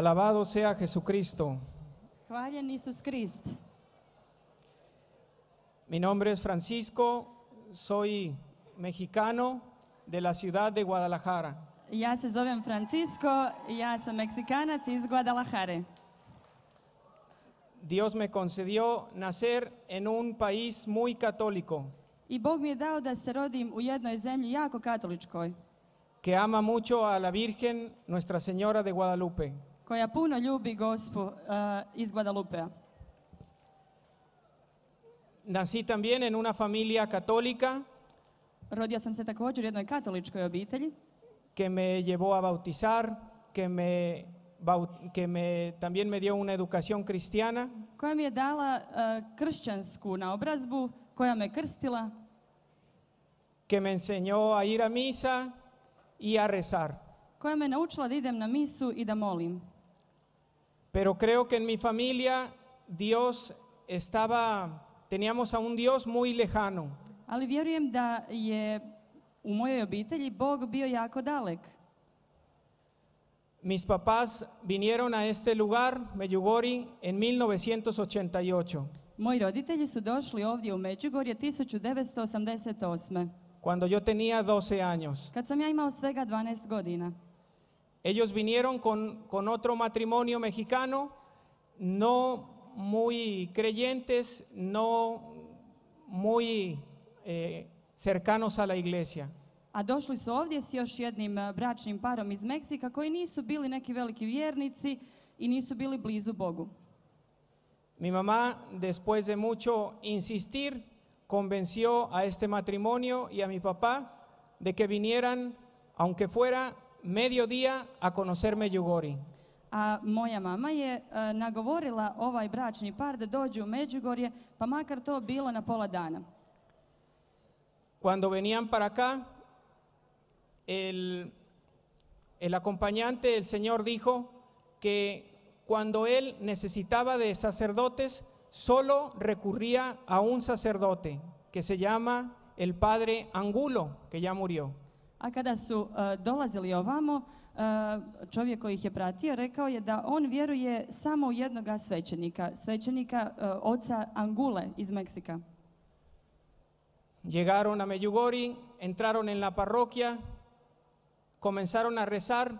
Alabado sea Jesucristo. Hvaljen Isus Krist. Mi nombre es Francisco, soy mexicano de la ciudad de Guadalajara. Ja se zovem Francisco, ja sam Mexicanac iz Guadalajare. Dios me concedió nacer en un país muy católico. I Bog mi dao da se rodim u jednoj zemlji jako katoličkoj, que ama mucho a la Virgen, Nuestra Señora de Guadalupe. koja puno ljubi gospu uh, iz Guadalupea. Nasi también en una familia católica Rodio sam se također u jednoj katoličkoj obitelji que me llevó a bautizar, que me, que me también me dio una educación cristiana. koja mi je dala uh, kršćansku naobrazbu, koja me krstila, que me enseñó a ir a misa y a rezar. koja me naučila da idem na misu i da molim. Pero creo que en mi familia Dios estaba, teníamos a un Dios muy lejano. Ali vjerujem da je u mojoj obitelji Bog bio jako dalek. Mis papás vinieron a este lugar, Medjugorje, en 1988. Moji roditelji su došli ovdje u Međugorje 1988. Cuando yo tenía 12 años. Kad sam ja imao svega 12 godina. Ellos vinieron con, otro matrimonio mexicano, no muy creyentes, no muy eh, cercanos a la iglesia. A su još jednim eh, parom iz koji nisu bili neki veliki vjernici i nisu blizu Bogu. Mi mamá, después de mucho insistir, convenció a este matrimonio y a mi papá de que vinieran, aunque fuera mediodía a conocerme Yugori. A moja mama par pa na dana. Cuando venían para acá, el, el acompañante del Señor dijo que cuando él necesitaba de sacerdotes, solo recurría a un sacerdote que se llama el padre Angulo, que ya murió. A kada su e, dolazili ovamo, e, čovjek koji ih je pratio rekao je da on vjeruje samo u jednog svećenika, svećenika e, oca Angule iz Meksika. Llegaron a Meyugori, entraron en la parroquia, comenzaron a rezar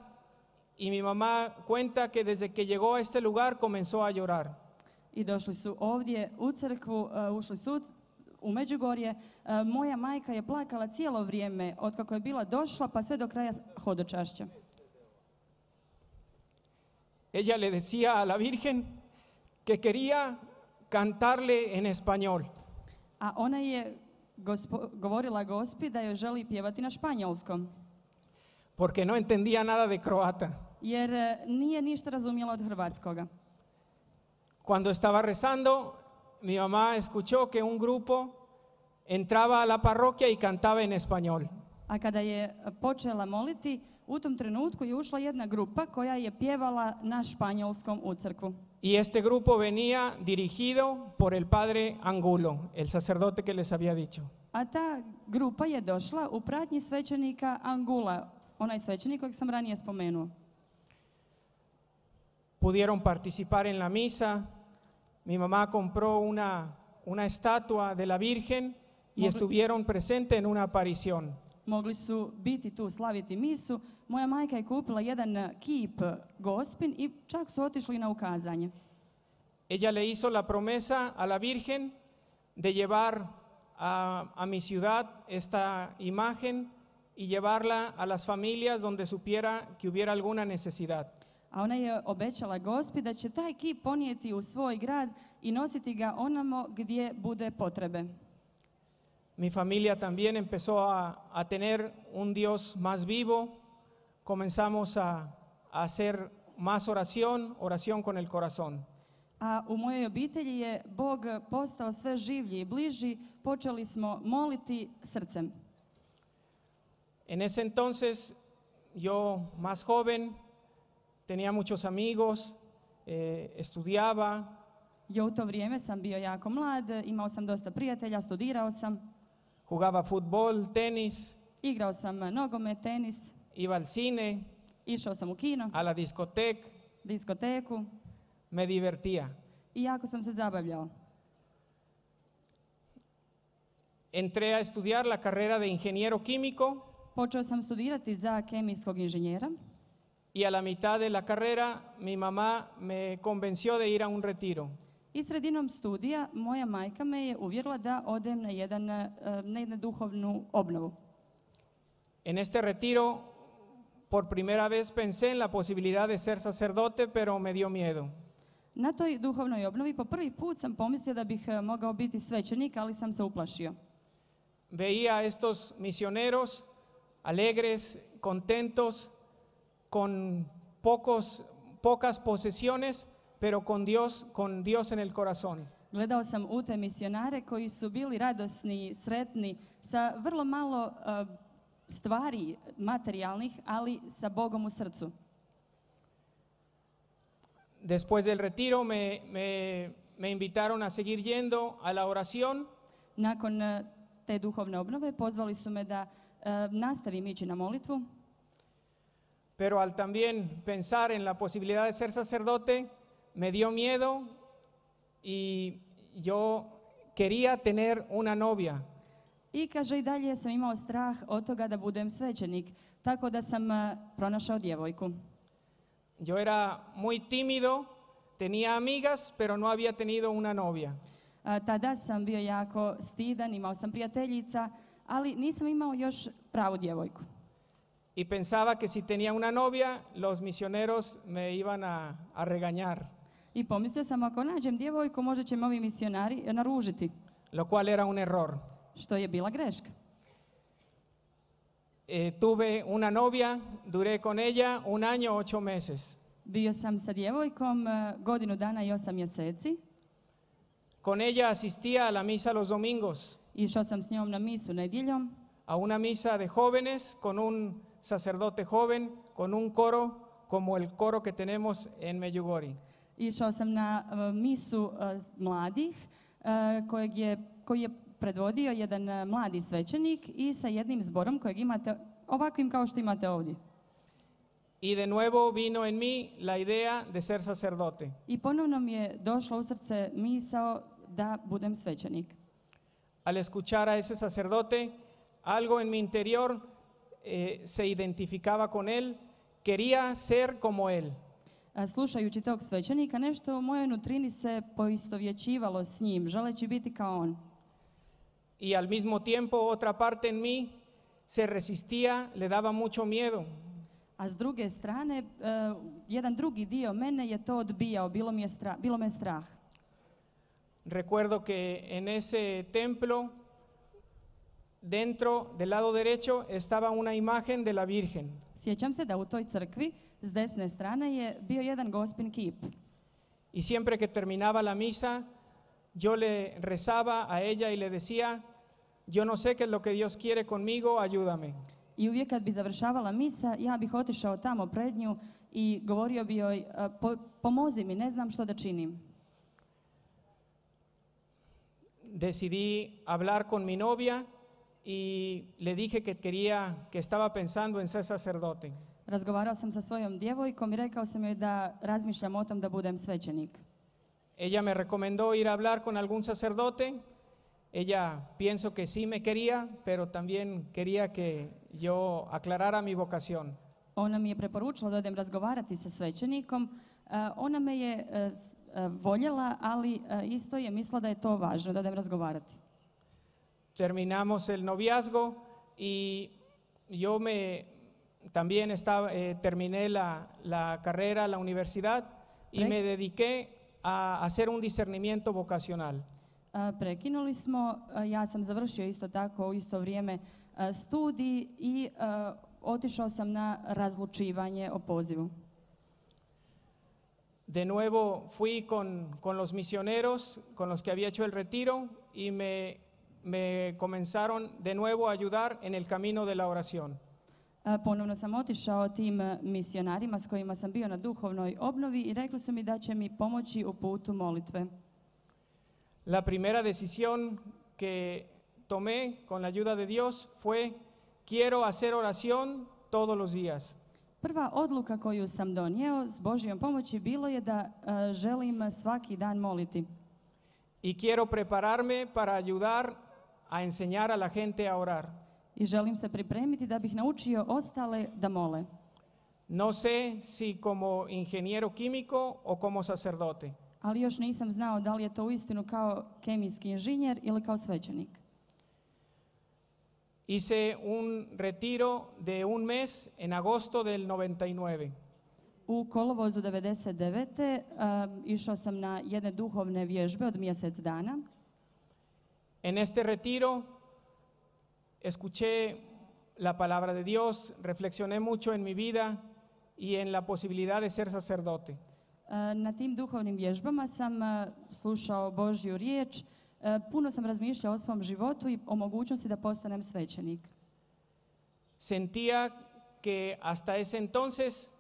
y mi mamá cuenta que desde que llegó a este lugar comenzó a llorar. I došli su ovdje u crkvu, ušli su u Međugorje. E, moja majka je plakala cijelo vrijeme od kako je bila došla pa sve do kraja hodočašća. Ella le decía a la Virgen que quería cantarle en español. A ona je govorila gospi da joj želi pjevati na španjolskom. Porque no entendía nada de croata. Jer e, nije ništa razumjela od hrvatskoga. Cuando estaba rezando, mi mamá escuchó que un grupo entraba a la parroquia y cantaba en español. A kada je počela moliti, u tom trenutku je ušla jedna grupa koja je pjevala na španjolskom u crkvu. Y este grupo venía dirigido por el padre Angulo, el sacerdote que les había dicho. A ta grupa je došla u pratnji svećenika Angula, onaj svećenik kojeg sam ranije spomenuo. Pudieron participar en la misa, mi mamá compró una, estatua de la Virgen y estuvieron presentes en una aparición. Ella le hizo la promesa a la Virgen de llevar a, a mi ciudad esta imagen y llevarla a las familias donde supiera que hubiera alguna necesidad. a ona je obećala gospi da će taj kip ponijeti u svoj grad i nositi ga onamo gdje bude potrebe. Mi familia también empezó a, a tener un Dios más vivo, comenzamos a, a hacer más oración, oración con el corazón. A u mojoj obitelji je Bog postao sve življi i bliži, počeli smo moliti srcem. En ese entonces yo más joven tenía muchos amigos, eh, estudiaba. Yo sam bio jako imao sam dosta prijatelja, studirao sam. Jugaba fútbol, tenis. Igrao sam nogomet, tenis. Iba al cine. Išao A la discoteca. Diskoteku. Me divertía. I sam se zabavljao. Entré a estudiar la carrera de ingeniero químico. Počeo sam studirati za kemijskog inženjera y a la mitad de la carrera mi mamá me convenció de ir a un retiro. I sredinom studija moja majka me je uvjerila da odem na, jedan, eh, na jednu duhovnu obnovu. En este retiro por primera vez pensé en la posibilidad de ser sacerdote, pero me dio miedo. Na toj duhovnoj obnovi po prvi put sam pomislio da bih eh, mogao biti svećenik, ali sam se uplašio. Veía a estos misioneros alegres, contentos, con pocos, pocas posesiones, pero con Dios, con Dios en el corazón. Gledao sam u te misionare koji su bili radosni, sretni, sa vrlo malo uh, stvari materijalnih, ali sa Bogom u srcu. Después del retiro me, me, me invitaron a seguir yendo a la oración. Nakon uh, te duhovne obnove pozvali su me da uh, nastavim ići na molitvu pero al también pensar en la posibilidad de ser sacerdote, me dio miedo y yo quería tener una novia. I kaže i sam imao strah od toga da budem svećenik, tako da sam eh, pronašao djevojku. Yo era muy tímido, tenía amigas, pero no había tenido una novia. Eh, tada sam prijateljica, ali nisam imao y pensaba que si tenía una novia, los misioneros me iban a, a regañar. I pomislio sam me nađem djevojku možda će me ovi misionari naružiti. Lo cual era un error. Što je bila greška. Eh, tuve una novia, duré con ella un año, ocho meses. Bio sam sa djevojkom eh, godinu dana i osam mjeseci. Con ella asistía a la misa los domingos. Išao sam s njom na misu nedjeljom. A una misa de jóvenes con un sacerdote joven con un coro como el coro que tenemos en Medjugorje. Išao sam na uh, misu uh, mladih eh, kojeg je, koji je predvodio jedan mladi svećenik i sa jednim zborom kojeg imate ovakvim kao što imate ovdje. I de nuevo vino en mí la idea de ser sacerdote. I ponovno mi je došla u srce misao da budem svećenik. Al escuchar a ese sacerdote, algo en mi interior eh, se identificaba con él, quería ser como él. Slušajući tog svećenika, nešto u mojoj nutrini se poistovjećivalo s njim, želeći biti kao on. I al mismo tiempo otra parte en mí se resistía, le daba mucho miedo. A s druge strane, eh, jedan drugi dio mene je to odbijao, bilo, mi je bilo me strah. Recuerdo que en ese templo dentro del lado derecho estaba una imagen de la Virgen. Sjećam se da u toj crkvi s desne strane je bio jedan gospin kip. Y siempre que terminaba la misa, yo le rezaba a ella y le decía, yo no sé qué es lo que Dios quiere conmigo, ayúdame. I uvijek kad bi završavala misa, ja bih otišao tamo pred nju i govorio bi joj, pomozi mi, ne znam što da činim. Decidí hablar con mi novia Y le dije que quería, que estaba pensando en ser sacerdote. i Ella me recomendó ir a hablar con algún sacerdote. Ella pienso que sí me quería, pero también quería que yo aclarara mi vocación. Ona mi je preporučila da idem razgovarati sa svećenikom. E, ona me je e, e, voljela, ali isto je da je to važno, da idem razgovarati terminamos el noviazgo y yo me también estaba, eh, terminé la, la, carrera, la universidad y me dediqué a hacer un discernimiento vocacional. Uh, prekinuli smo, uh, ja sam završio isto tako u isto vrijeme uh, studij i otišao sam na razlučivanje o pozivu. De nuevo fui con, con los misioneros con los que había hecho el retiro y me me comenzaron de nuevo a ayudar en el camino de la oración. Eh, ponovno sam otišao tim eh, misionarima s kojima sam bio na duhovnoj obnovi i rekli su mi da će mi pomoći u putu molitve. La primera decisión que tomé con la ayuda de Dios fue quiero hacer oración todos los días. Prva odluka koju sam donio s Božijom pomoći bilo je da uh, želim svaki dan moliti. Y quiero prepararme para ayudar a enseñar a la gente a orar. I želim se pripremiti da bih naučio ostale da mole. No sé si como ingeniero químico o como sacerdote. Ali još nisam znao da li je to uistinu kao kemijski inženjer ili kao svećenik. Hice un retiro de un mes en agosto del 99. U kolovozu 99. Uh, eh, išao sam na jedne duhovne vježbe od mjesec dana. En este retiro escuché la palabra de Dios, reflexioné mucho en mi vida y en la posibilidad de ser sacerdote. Sentía que hasta ese entonces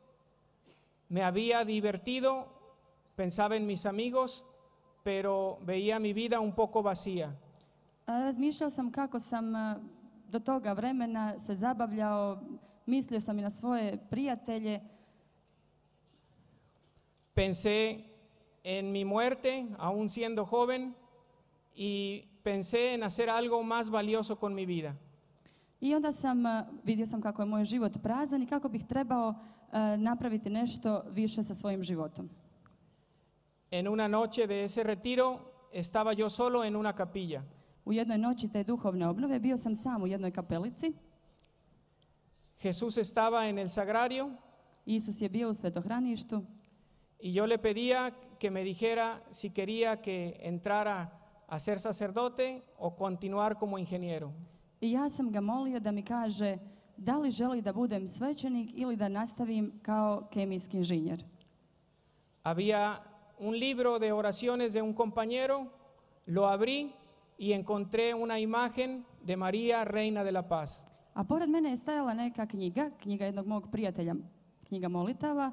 me había divertido, pensaba en mis amigos, pero veía mi vida un poco vacía. Razmišljao sam kako sam do toga vremena se zabavljao, mislio sam i na svoje prijatelje. Pensé en mi muerte, aún siendo joven, y pensé en hacer algo más valioso con mi vida. I onda sam, vidio sam kako je moj život prazan i kako bih trebao napraviti nešto više sa svojim životom. En una noche de ese retiro estaba yo solo en una capilla u jednoj noći te duhovne obnove bio sam sam u jednoj kapelici. Jesús estaba en el sagrario Isus je bio u svetohraništu I yo le pedía que me dijera si quería que entrara a ser sacerdote o continuar como ingeniero. i ja sam ga molio da mi kaže da li želi da budem svećenik ili da nastavim kao kemijski inženjer. Había un libro de oraciones de un compañero, lo abrí i encontré una imagen de María, reina de la paz. A pored mene je stajala neka knjiga, knjiga jednog mog prijatelja, knjiga molitava.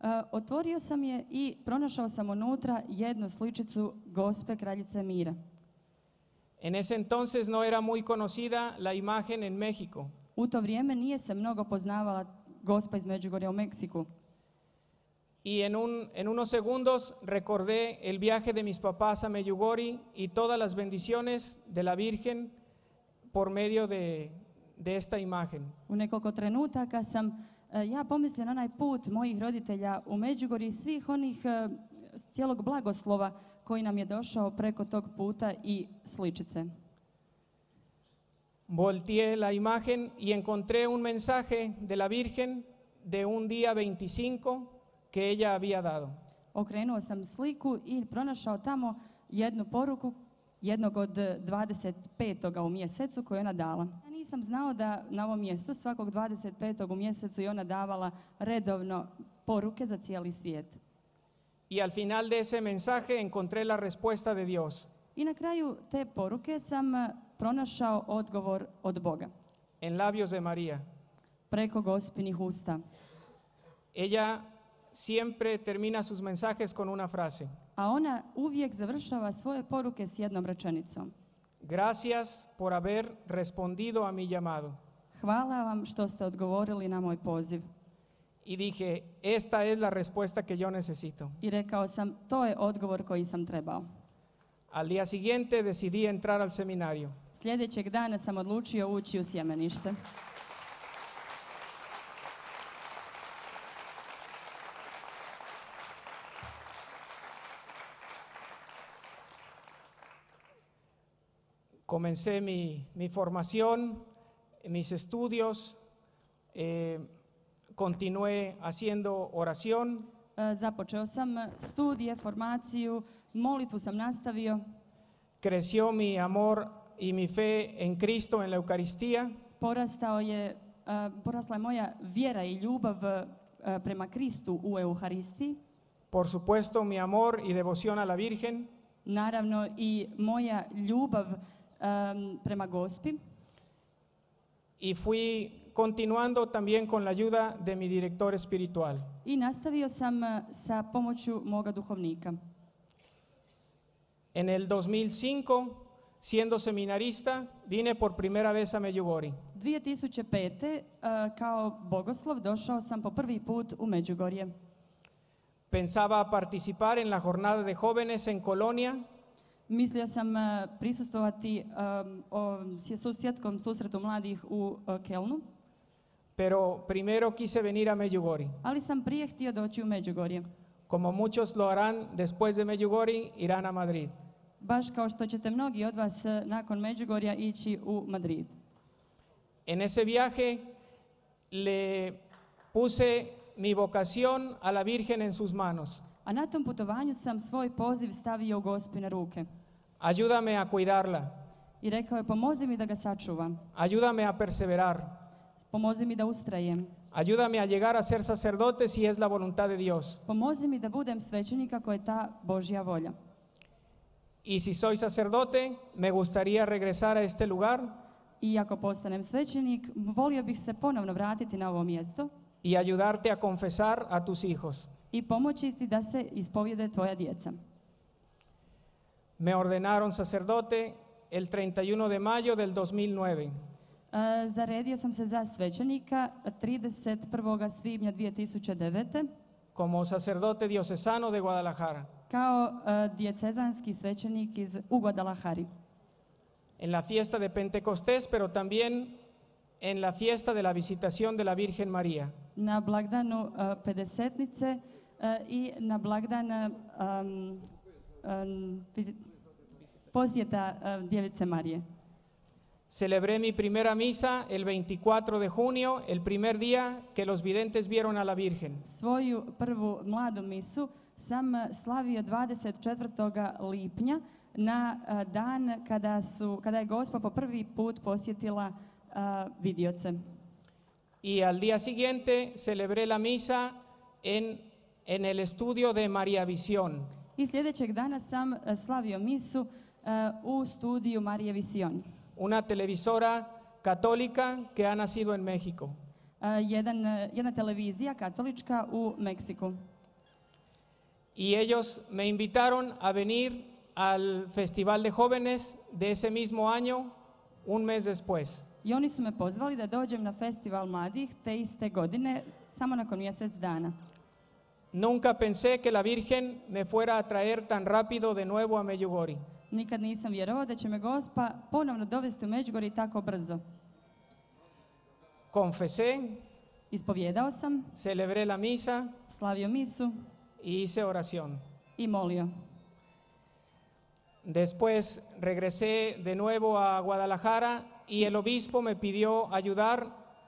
E, otvorio sam je i pronašao sam unutra jednu sličicu Gospe kraljice mira. En ese entonces no era muy conocida la imagen en México. U to vrijeme nije se mnogo poznavala Gospa iz Međugorja u Meksiku. y en, un, en unos segundos recordé el viaje de mis papás a Meyugori y todas las bendiciones de la Virgen por medio de, de esta imagen. U nekoliko trenutaka eh, ja pomislila onaj put mojih roditelja u Međugorju i svih onih eh, cijelog blagoslova koji nam je došao preko tog puta i sličice. Volteé la imagen y encontré un mensaje de la Virgen de un día 25 que ella había dado. Okrenuo sam sliku i pronašao tamo jednu poruku jednog od 25. Eh, u mjesecu koju ona dala. Ja nisam znao da na ovom mjestu svakog 25. u mjesecu je ona davala redovno poruke za cijeli svijet. Y al final de ese mensaje encontré la respuesta de Dios. I na kraju te poruke sam eh, pronašao odgovor od Boga. En labios de María. Preko gospinih usta. Ella siempre termina sus mensajes con una frase. A ona uvijek završava svoje poruke s jednom rečenicom. Gracias por haber respondido a mi llamado. Hvala vam što ste odgovorili na moj poziv. Y dije, esta es la respuesta que yo necesito. I rekao sam, to je odgovor koji sam trebao. Al día siguiente decidí entrar al seminario. Sljedećeg dana sam odlučio ući u sjemenište. Comencé mi, mi formación, mis estudios, eh, continué haciendo oración. Eh, započeo sam studije, formaciju, molitvu sam nastavio. Creció mi amor y mi fe en Cristo, en la Eucaristía. Porastao je, eh, porasla je moja vjera i ljubav eh, prema Kristu u Euharistiji. Por supuesto, mi amor y devoción a la Virgen. Naravno i moja ljubav um, fui continuando también con la ayuda de mi director espiritual. I nastavio sam eh, sa pomoću moga duhovnika. En el 2005, siendo seminarista, vine por primera vez a Međugorje. 2005. Uh, kao bogoslov došao sam po prvi put u Međugorje. Pensaba participar en la jornada de jóvenes en Colonia. mislio sam e, prisustovati susjetkom svjetskom susretu mladih u e, Kelnu. Pero primero quise venir a Međugorje. Ali sam prije htio doći u Međugorje? Como muchos lo harán después de Međugorje, irán a Madrid. Baš kao što ćete mnogi od vas e, nakon Međugorja ići u Madrid. En ese viaje le puse mi vocación a la Virgen en sus manos. A na tom putovanju sam svoj poziv stavio u gospi na ruke. Ayúdame a cuidarla. I rekao je, pomozi mi da ga sačuvam. Ayúdame a perseverar. Pomozi mi da ustrajem. Ayúdame a llegar a ser sacerdote si es la voluntad de Dios. Pomozi mi da budem svećenik ako je ta Božja volja. Y si soy sacerdote, me gustaría regresar a este lugar. I ako postanem svećenik, volio bih se ponovno vratiti na ovo mjesto. Y ayudarte a confesar a tus hijos. I pomoći ti da se ispovjede tvoja djeca. Me ordenaron sacerdote el 31 de mayo del 2009. Uh, eh, zaredio sam se za svećenika 31. Eh, svibnja 2009. Como sacerdote diocesano de Guadalajara. Kao uh, eh, diecezanski svećenik iz, u Guadalajari. En la fiesta de Pentecostés, pero también en la fiesta de la visitación de la Virgen María. Na blagdanu uh, Pedesetnice uh, i na blagdan um, posjeta eh, Djevice Marije. Celebré mi primera misa el 24 de junio, el primer día que los videntes vieron a la Virgen. Svoju prvu mladu misu sam eh, slavio 24. lipnja na eh, dan kada, su, kada je Gospa po prvi put posjetila uh, vidioce. Y al día siguiente celebré la misa en, en el estudio de María Visión i sljedećeg dana sam e, slavio misu e, u studiju Marije Vision. Una televisora católica que ha nacido en México. E, jedan, jedna televizija katolička u Meksiku. Y ellos me invitaron a venir al Festival de Jóvenes de ese mismo año, un mes después. I oni su me pozvali da dođem na festival mladih te iste godine, samo nakon mjesec dana. Nunca pensé que la Virgen me fuera a traer tan rápido de nuevo a Medjugorje. nisam vjerovao da me Međugorje Confesé, ispovjedao sam, celebré la misa, slavio misu y hice oración. i molio. Después regresé de nuevo a Guadalajara y el obispo me pidió ayudar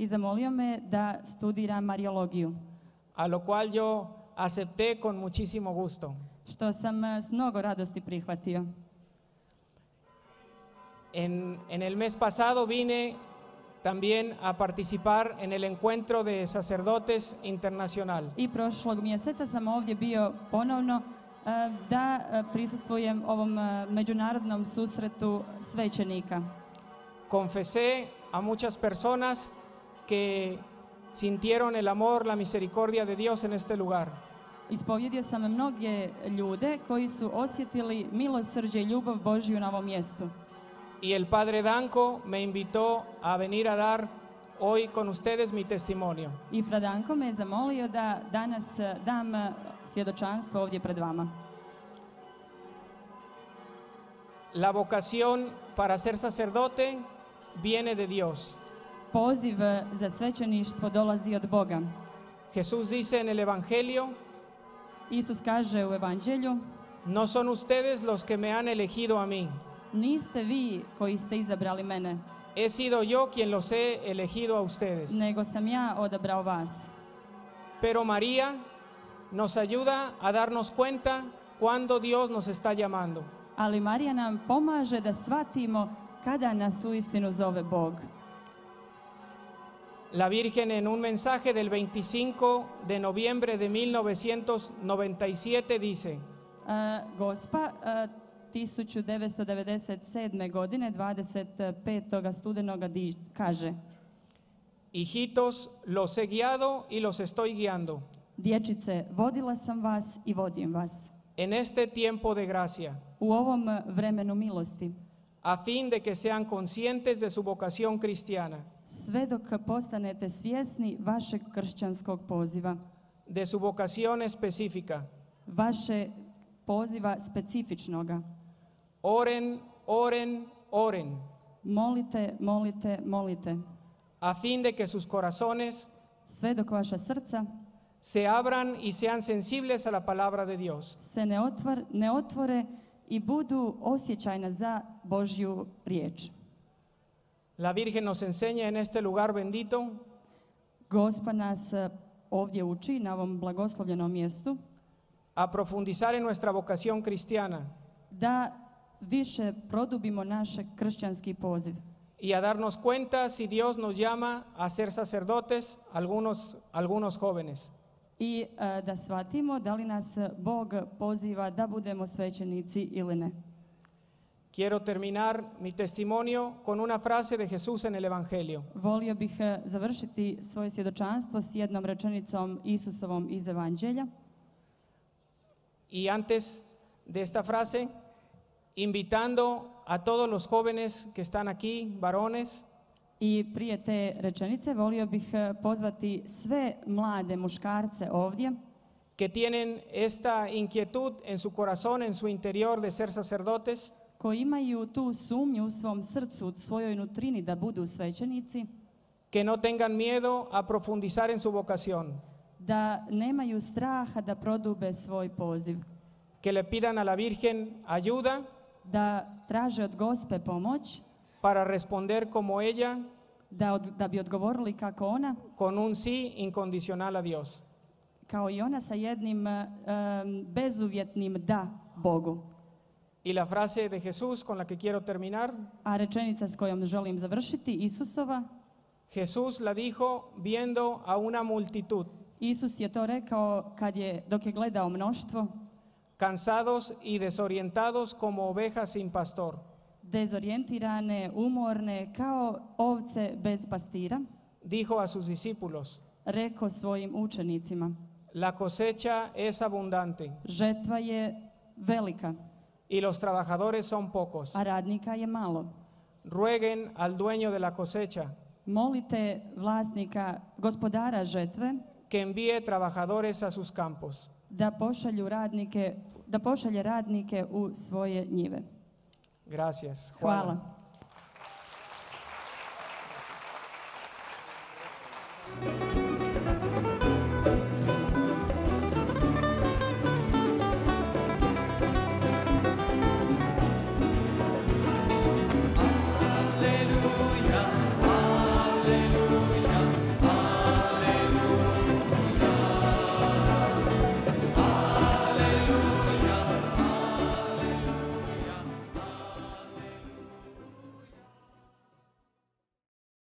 y zamolio me da studira mariologiju. A lo cual yo acepté con muchísimo gusto. Što sam eh, s mnogo radosti prihvatio. En, en el mes pasado vine también a participar en el encuentro de sacerdotes internacional. I prošlog mjeseca sam ovdje bio ponovno eh, da eh, prisustvujem ovom međunarodnom susretu svećenika. Confesé a muchas personas que sintieron el amor, la misericordia de Dios en este lugar. Y el padre Danko me invitó a venir a dar hoy con ustedes mi testimonio. me La vocación para ser sacerdote viene de Dios. poziv za svećeništvo dolazi od Boga. Jesús dice en el Evangelio, Isus kaže u Evanđelju, no son ustedes los que me han elegido a mí. Niste vi koji ste izabrali mene. He sido yo quien los he elegido a ustedes. Nego sam ja odabrao vas. Pero María nos ayuda a darnos cuenta cuando Dios nos está llamando. Ali Marija nam pomaže da shvatimo kada nas uistinu zove Bog. la Virgen en un mensaje del 25 de noviembre de 1997 dice, Gospa, 1997. godine 25. studenoga Hijitos, los he guiado y los estoy guiando. Dječice, vodila sam vas i vodim vas. En este tiempo de gracia. U ovom vremenu milosti. A fin de que sean conscientes de su vocación cristiana. sve dok postanete svjesni vašeg kršćanskog poziva, de su vocación específica. vaše poziva specifičnoga. Oren, oren, oren, Molite, molite, molite, a fin de que sus corazones sve dok vaša srca se abran i sean sensibles a la palabra de Dios. se ne, ne otvore i budu osjećajna za Božju riječ. La Virgen nos enseña en este lugar bendito. Gospa nas eh, ovdje uči na ovom blagoslovljenom mjestu a profundizar en nuestra vocación cristiana. Da više produbimo naš kršćanski poziv. Y a darnos cuenta si Dios nos llama a ser sacerdotes, algunos, algunos jóvenes. I uh, da shvatimo da li nas Bog poziva da budemo svećenici ili ne. Quiero terminar mi testimonio con una frase de Jesús en el Evangelio. Volio bih eh, završiti svoje svjedočanstvo s jednom rečenicom Isusovom iz Evanđelja. Y antes de esta frase, invitando a todos los jóvenes que están aquí, varones, y prije te rečenice volio bih eh, pozvati sve mlade muškarce ovdje que tienen esta inquietud en su corazón, en su interior de ser sacerdotes, koji imaju tu sumnju u svom srcu, u svojoj nutrini da budu svećenici, que no tengan miedo a profundizar en su vocación, da nemaju straha da prodube svoj poziv, que le pidan a la Virgen ayuda da traže od gospe pomoć, para responder como ella da, od- da bi odgovorili kako ona, con un sí incondicional a Dios. kao i ona sa jednim um, bezuvjetnim da Bogu. Y la frase de Jesús con la que quiero terminar. A Jesús la dijo viendo a una multitud. Cansados y desorientados como ovejas sin pastor. Dijo a sus discípulos. svojim učenicima. La cosecha es abundante. Žetva y los trabajadores son pocos. a radnika je malo. Rueguen al dueño de la cosecha Molite vlasnika, gospodara žetve, que envíe trabajadores a sus campos. da pošalju radnike, da pošalje radnike u svoje njive. Gracias. Hvala.